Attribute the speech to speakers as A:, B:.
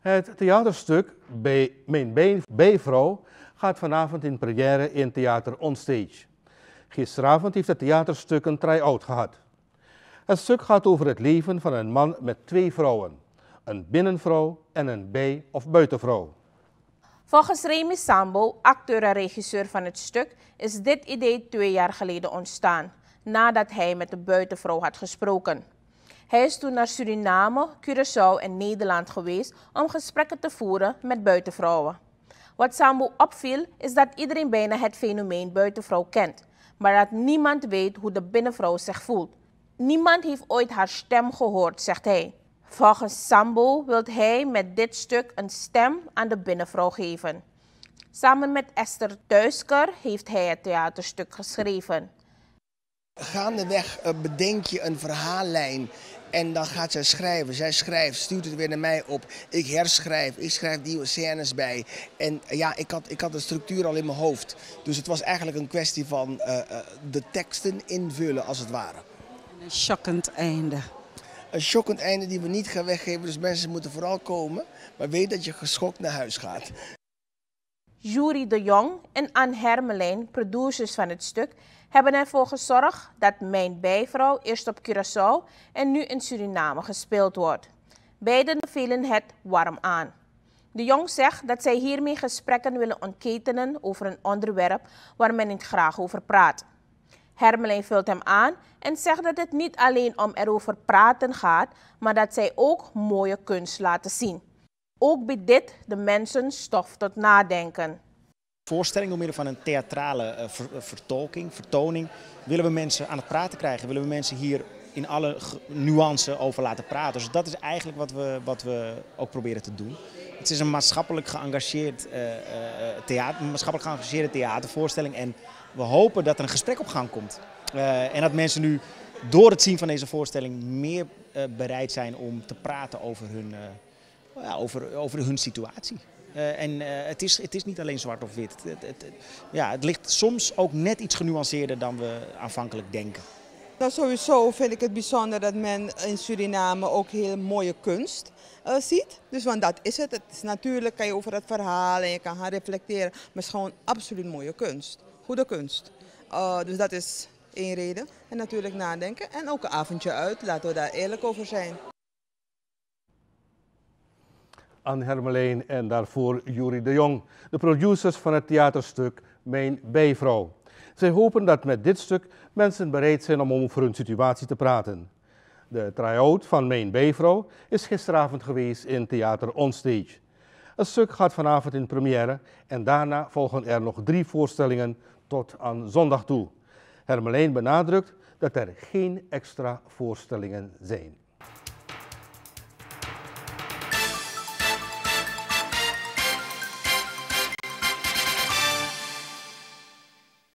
A: Het theaterstuk B, Mijn Bijvrouw gaat vanavond in première in Theater Onstage. Gisteravond heeft het theaterstuk een try-out gehad. Het stuk gaat over het leven van een man met twee vrouwen. Een binnenvrouw en een bij- of buitenvrouw.
B: Volgens Remy Sambo, acteur en regisseur van het stuk, is dit idee twee jaar geleden ontstaan, nadat hij met de buitenvrouw had gesproken. Hij is toen naar Suriname, Curaçao en Nederland geweest om gesprekken te voeren met buitenvrouwen. Wat Sambo opviel is dat iedereen bijna het fenomeen buitenvrouw kent, maar dat niemand weet hoe de binnenvrouw zich voelt. Niemand heeft ooit haar stem gehoord, zegt hij. Volgens Sambo wil hij met dit stuk een stem aan de binnenvrouw geven. Samen met Esther Thuisker heeft hij het theaterstuk geschreven.
C: Gaandeweg eh, bedenk je een verhaallijn en dan gaat zij schrijven. Zij schrijft, stuurt het weer naar mij op. Ik herschrijf, ik schrijf nieuwe scènes bij. En ja, ik had, ik had de structuur al in mijn hoofd. Dus het was eigenlijk een kwestie van eh, eh, de teksten invullen, als het ware. En een shockend einde. Een shockend einde die we niet gaan weggeven. Dus mensen moeten vooral komen. Maar weet dat je geschokt naar huis gaat.
B: Jury de Jong en Anne Hermelijn, producers van het stuk, hebben ervoor gezorgd dat Mijn Bijvrouw eerst op Curaçao en nu in Suriname gespeeld wordt. Beiden vielen het warm aan. De Jong zegt dat zij hiermee gesprekken willen ontketenen over een onderwerp waar men niet graag over praat. Hermelijn vult hem aan en zegt dat het niet alleen om erover praten gaat, maar dat zij ook mooie kunst laten zien. Ook biedt dit de mensen stof tot nadenken.
D: Voorstelling door middel van een theatrale eh, eh, vertolking, vertoning, willen we mensen aan het praten krijgen. Willen we mensen hier in alle nuance over laten praten. Dus dat is eigenlijk wat we, wat we ook proberen te doen. Het is een maatschappelijk geëngageerd, uh, theater, maatschappelijk geëngageerde theatervoorstelling. En we hopen dat er een gesprek op gang komt. en dat mensen nu door het zien van deze voorstelling meer bereid zijn om te praten over hun over, over hun situatie. Eh, en eh, het, is, het is niet alleen zwart of wit. Het, ja, het ligt soms ook net iets genuanceerder dan we aanvankelijk denken.
E: Nou, sowieso vind ik het bijzonder dat men in Suriname ook heel mooie kunst eh, ziet. Dus want dat is het. het is natuurlijk kan je over het verhaal en je kan gaan reflecteren. Maar het is gewoon absoluut mooie kunst. Goede kunst. dus dat is één reden. En natuurlijk nadenken. En ook een avondje uit. Laten we daar eerlijk over zijn.
A: Anne Hermelijn en daarvoor Jury de Jong, de producers van het theaterstuk Mijn Bijvrouw. Zij hopen dat met dit stuk mensen bereid zijn om over hun situatie te praten. De try-out van Mijn Bijvrouw is gisteravond geweest in Theater Onstage. Het stuk gaat vanavond in première en daarna volgen er nog drie voorstellingen tot aan zondag toe. Hermelijn benadrukt dat er geen extra voorstellingen zijn.